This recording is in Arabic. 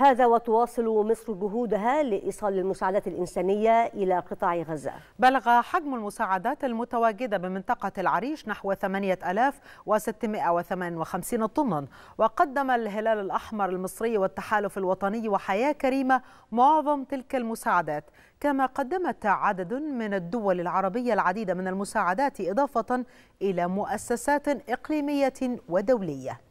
هذا وتواصل مصر جهودها لإيصال المساعدات الإنسانية إلى قطاع غزة بلغ حجم المساعدات المتواجدة بمنطقة العريش نحو 8658 طنا وقدم الهلال الأحمر المصري والتحالف الوطني وحياة كريمة معظم تلك المساعدات كما قدمت عدد من الدول العربية العديد من المساعدات إضافة إلى مؤسسات إقليمية ودولية